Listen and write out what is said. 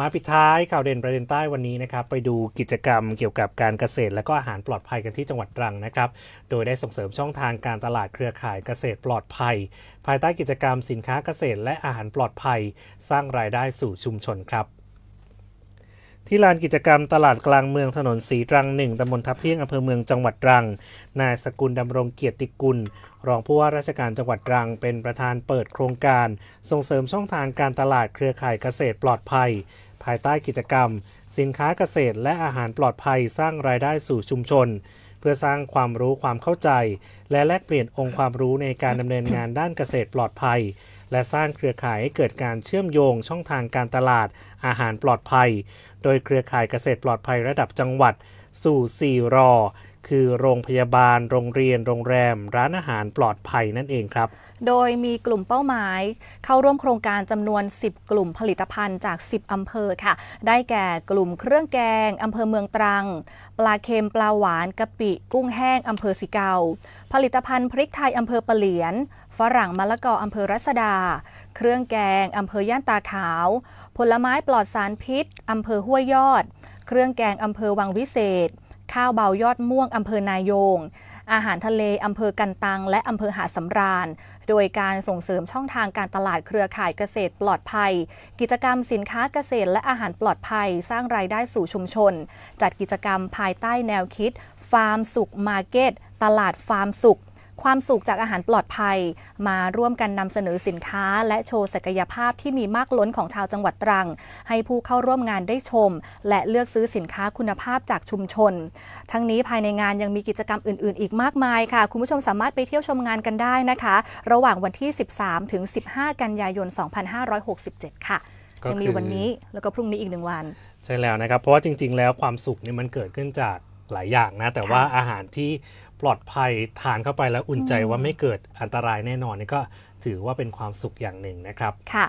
มาปิดท้ายข่าวเด่นประเด็นใต้วันนี้นะครับไปดูกิจกรรมเกี่ยวกับการเกษตรและก็อาหารปลอดภัยกันที่จังหวัดตรังนะครับ โดยได้ส่งเสริมช่องทางการตลาดเครือข่ายเกษตรปลอดภัย ภายใต้กิจกรรมสินค้าเกษตรและอาหารปลอดภัย สร้างรายได้สู่ชุมชนครับ ที่ลานกิจกรรมตลาดกลางเมืองถนนสีตรังหนึ่งตำบลทับเที่ยงอำเภอเมืองจังหวัดตรัง นายสกุลดำรงเกียรติกุลรองผู้ว่าราชการจังหวัดตรัง เป็นประธานเปิดโครงการ ส่งเสริมช่องทางการตลาดเครือข่ายเกษตรปลอดภัยภายใต้กิจกรรม สินค้าเกษตรและอาหารปลอดภัยสร้างรายได้สู่ชุมชน เพื่อสร้างความรู้ความเข้าใจและแลกเปลี่ยนองค์ความรู้ในการดำเนินงานด้านเกษตรปลอดภัย และสร้างเครือข่ายให้เกิดการเชื่อมโยงช่องทางการตลาดอาหารปลอดภัย โดยเครือข่ายเกษตรปลอดภัยระดับจังหวัด สู่4รอคือโรงพยาบาล โรงเรียน โรงแรม ร้านอาหารปลอดภัยนั่นเองครับ โดยมีกลุ่มเป้าหมาย เข้าร่วมโครงการจำนวน 10 กลุ่มผลิตภัณฑ์จาก 10อำเภอค่ะ ได้แก่กลุ่มเครื่องแกงอำเภอเมืองตรัง ปลาเค็มปลาหวานกะปิกุ้งแห้งอำเภอสิเกา ผลิตภัณฑ์พริกไทยอำเภอปะเหลียน ฝรั่งมะละกออำเภอรัศดา เครื่องแกงอำเภอย่านตาขาว ผลไม้ปลอดสารพิษอำเภอห้วยยอด เครื่องแกงอำเภอวังวิเศษข้าวเบายอดม่วงอำเภอนายง อาหารทะเลอำเภอกันตัง และอำเภอหาสำราญ โดยการส่งเสริมช่องทางการตลาดเครือข่ายเกษตรปลอดภัย กิจกรรมสินค้าเกษตรและอาหารปลอดภัยสร้างรายได้สู่ชุมชน จัดกิจกรรมภายใต้แนวคิด ฟาร์มสุขมาร์เก็ต ตลาดฟาร์มสุขความสุขจากอาหารปลอดภัย มาร่วมกันนำเสนอสินค้า และโชว์ศักยภาพที่มีมากล้นของชาวจังหวัดตรัง ให้ผู้เข้าร่วมงานได้ชม และเลือกซื้อสินค้าคุณภาพจากชุมชน ทั้งนี้ภายในงานยังมีกิจกรรมอื่นๆอีกมากมายค่ะ คุณผู้ชมสามารถไปเที่ยวชมงานกันได้นะคะ ระหว่างวันที่ 13 ถึง 15 กันยายน 2567 ค่ะยังมีวันนี้แล้วก็พรุ่งนี้อีกหนึ่งวันใช่แล้วนะครับเพราะว่าจริงๆ แล้วความสุขนี่มันเกิดขึ้นจากหลายอย่างนะ แต่ว่าอาหารที่ปลอดภัยทานเข้าไปแล้วอุ่นใจว่าไม่เกิดอันตรายแน่นอนนี่ก็ถือว่าเป็นความสุขอย่างหนึ่งนะครับค่ะ